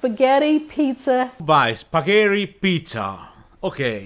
spaghetti pizza. Vai, spaghetti pizza. Ok.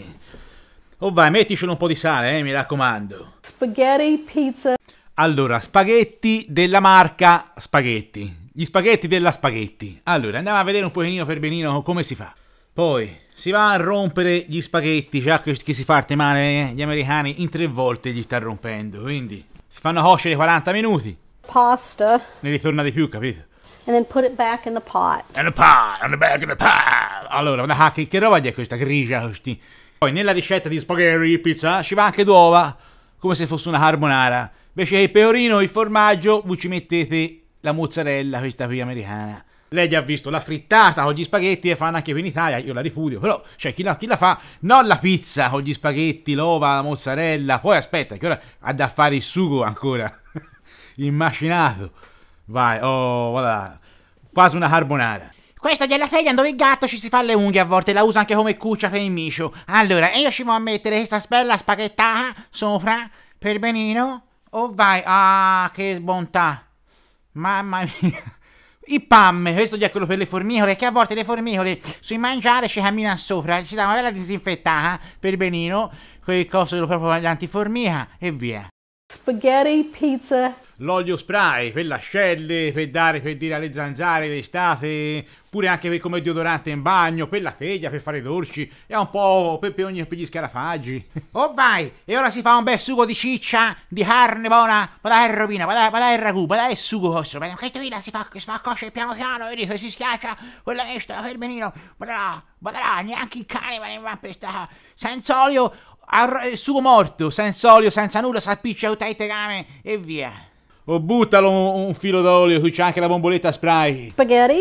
Oh vai, metticelo un po' di sale, eh, mi raccomando. Spaghetti pizza. Allora, spaghetti della marca Spaghetti. Gli spaghetti della Spaghetti. Allora, andiamo a vedere un pochino per benino come si fa. Poi, si va a rompere gli spaghetti, già che, che si parte male, eh? gli americani in tre volte li sta rompendo, quindi... Si fanno cocere 40 minuti. Pasta. Ne ritorna di più, capito? And then put it back in the pot. In the pot, in the back in the pot. Allora, guarda che, che roba è questa grigia questi. Poi nella ricetta di spaghetti pizza ci va anche d'uova, come se fosse una carbonara. Invece che il peorino, il formaggio, voi ci mettete la mozzarella, questa qui americana. Lei già ha visto la frittata con gli spaghetti e fanno anche qui in Italia, io la ripudio, però cioè, chi, la, chi la fa? Non la pizza con gli spaghetti, l'ova, la mozzarella, poi aspetta che ora ha da fare il sugo ancora, il macinato. Vai, oh, guarda. Quasi una carbonara. Questa della teglia dove il gatto ci si fa le unghie a volte, la usa anche come cuccia per il micio. Allora, io ci voglio mettere questa bella spaghettata sopra, per benino. Oh vai, ah, che bontà. Mamma mia. I pamme, questo è quello per le formicole, che a volte le formicole sui mangiare ci camminano sopra, ci dà una bella disinfettata per benino, quel coso proprio antiformica e via. Spaghetti, pizza, l'olio spray per l'ascelle, per dare per dire alle zanzare d'estate, pure anche per, come deodorante in bagno, per la teglia, per fare i dolci, e un po' per, per, ogni, per gli scarafaggi. Oh vai, e ora si fa un bel sugo di ciccia, di carne buona, ma dai rovina, ma dai, ma dai ragù, ma dai il sugo vostro, ma questo qui là si fa, si fa cosce piano piano, vedi che si schiaccia, quella estra, per benino, ma là, ma là, neanche il cane va ne questa, senza olio, ar- eh, sugo morto, senza olio, senza nulla, salpiccia tutta il tegame, e via. O buttalo un, un filo d'olio, qui c'è anche la bomboletta spray. Spaghetti?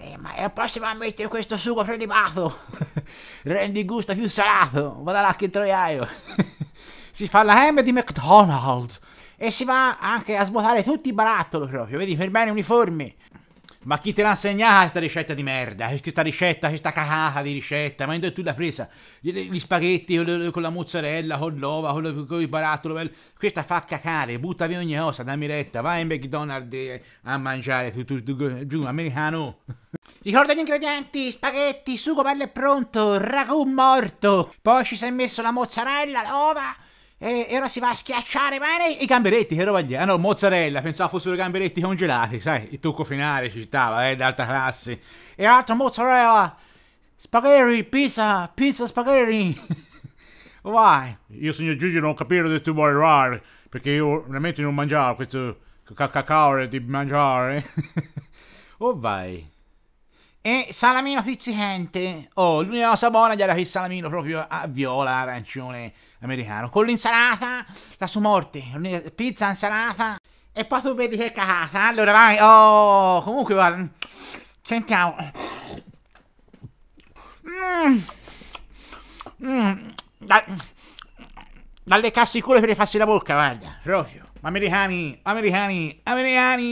Eh, ma è eh, prossima a mettere questo sugo prelibato. Rendi il gusto più salato. Vada là che troiaio. si fa la M di McDonald's. E si va anche a svuotare tutti i barattoli proprio, vedi, per bene uniformi. Ma chi te l'ha insegnata questa ricetta di merda? Questa ricetta, questa cacata di ricetta, ma dove tu l'hai presa? Gli spaghetti con la mozzarella, con l'ova, con, con il barattolo, bello. questa fa cacare, butta via ogni cosa, dammi retta, vai in McDonald's a mangiare, tu, tu, tu, giù, americano. Ricorda gli ingredienti, spaghetti, sugo bello e pronto, ragù morto, poi ci sei messo la mozzarella, l'ova... E, e ora si va a schiacciare bene i gamberetti, che roba gli Ah no, mozzarella, pensavo fossero gamberetti congelati, sai? Il trucco finale ci stava, eh, d'alta classe. E altra mozzarella! Spaghetti, pizza, pizza spaghetti! Vai! Io, signor Gigi, non capire dove tu vuoi arrivare, perché io veramente non mangiavo questo cacao di mangiare. oh vai! E salamino pizzicante. Oh, l'unica cosa buona gli era il salamino proprio a viola, arancione americano. Con l'insalata, la sua morte. Pizza, insalata. E poi tu vedi che cagata. Allora vai. Oh, comunque guarda. Sentiamo. Mmm. Mm. mm. dalle casse di per farsi la bocca, guarda. Proprio. Americani, americani, americani.